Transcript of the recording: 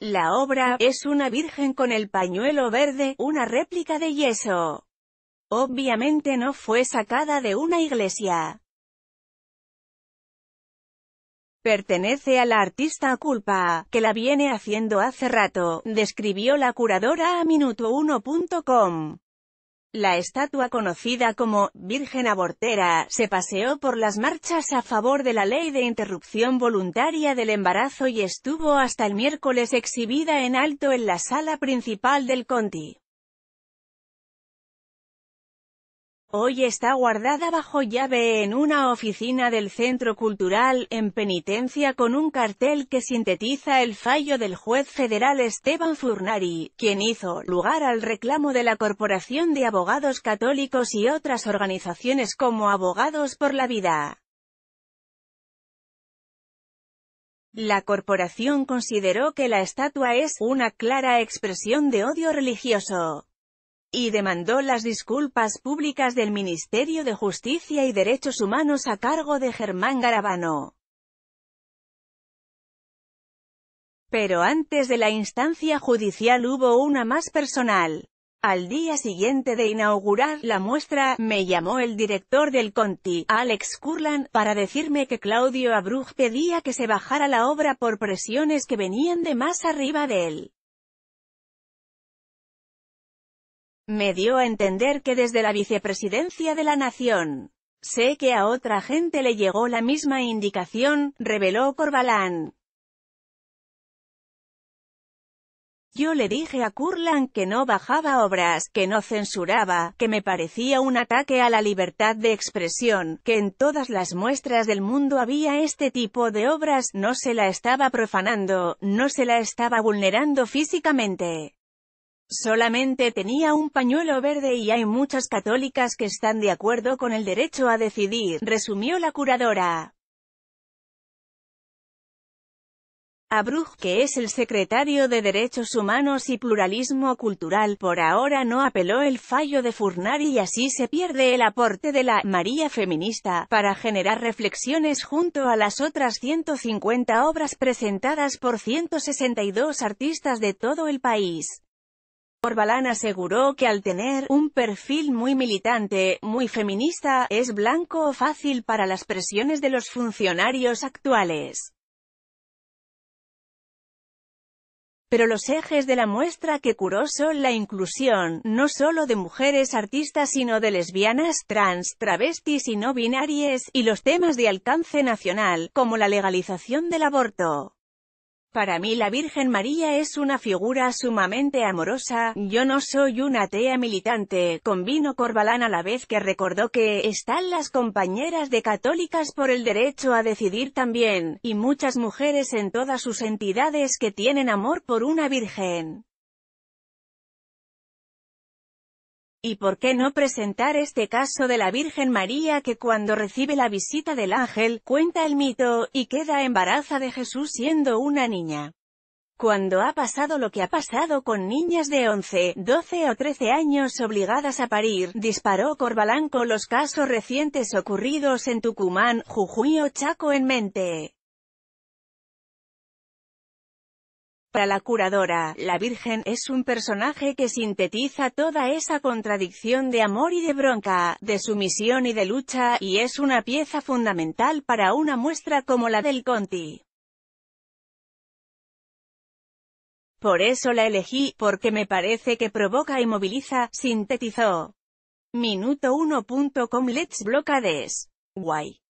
La obra es una virgen con el pañuelo verde, una réplica de yeso. Obviamente no fue sacada de una iglesia. Pertenece a la artista culpa, que la viene haciendo hace rato, describió la curadora a minuto1.com. La estatua conocida como Virgen Abortera se paseó por las marchas a favor de la ley de interrupción voluntaria del embarazo y estuvo hasta el miércoles exhibida en alto en la sala principal del Conti. Hoy está guardada bajo llave en una oficina del Centro Cultural, en penitencia con un cartel que sintetiza el fallo del juez federal Esteban Furnari, quien hizo lugar al reclamo de la Corporación de Abogados Católicos y otras organizaciones como Abogados por la Vida. La corporación consideró que la estatua es «una clara expresión de odio religioso» y demandó las disculpas públicas del Ministerio de Justicia y Derechos Humanos a cargo de Germán Garabano. Pero antes de la instancia judicial hubo una más personal. Al día siguiente de inaugurar la muestra, me llamó el director del Conti, Alex Curlan, para decirme que Claudio Abruj pedía que se bajara la obra por presiones que venían de más arriba de él. Me dio a entender que desde la vicepresidencia de la nación, sé que a otra gente le llegó la misma indicación, reveló Corbalán. Yo le dije a Curlan que no bajaba obras, que no censuraba, que me parecía un ataque a la libertad de expresión, que en todas las muestras del mundo había este tipo de obras, no se la estaba profanando, no se la estaba vulnerando físicamente. Solamente tenía un pañuelo verde y hay muchas católicas que están de acuerdo con el derecho a decidir, resumió la curadora. Abrug, que es el secretario de Derechos Humanos y Pluralismo Cultural, por ahora no apeló el fallo de Furnari y así se pierde el aporte de la María Feminista, para generar reflexiones junto a las otras 150 obras presentadas por 162 artistas de todo el país. Orbalán aseguró que al tener un perfil muy militante, muy feminista, es blanco fácil para las presiones de los funcionarios actuales. Pero los ejes de la muestra que curó son la inclusión, no solo de mujeres artistas sino de lesbianas, trans, travestis y no binarias, y los temas de alcance nacional, como la legalización del aborto. Para mí la Virgen María es una figura sumamente amorosa, yo no soy una atea militante, convino Corbalán a la vez que recordó que, están las compañeras de católicas por el derecho a decidir también, y muchas mujeres en todas sus entidades que tienen amor por una Virgen. ¿Y por qué no presentar este caso de la Virgen María que cuando recibe la visita del ángel, cuenta el mito, y queda embaraza de Jesús siendo una niña? Cuando ha pasado lo que ha pasado con niñas de 11, 12 o 13 años obligadas a parir, disparó Corbalanco los casos recientes ocurridos en Tucumán, Jujuy o Chaco en mente. Para la curadora, la Virgen es un personaje que sintetiza toda esa contradicción de amor y de bronca, de sumisión y de lucha, y es una pieza fundamental para una muestra como la del Conti. Por eso la elegí, porque me parece que provoca y moviliza, sintetizó. Minuto 1.com Let's Blockades. Guay.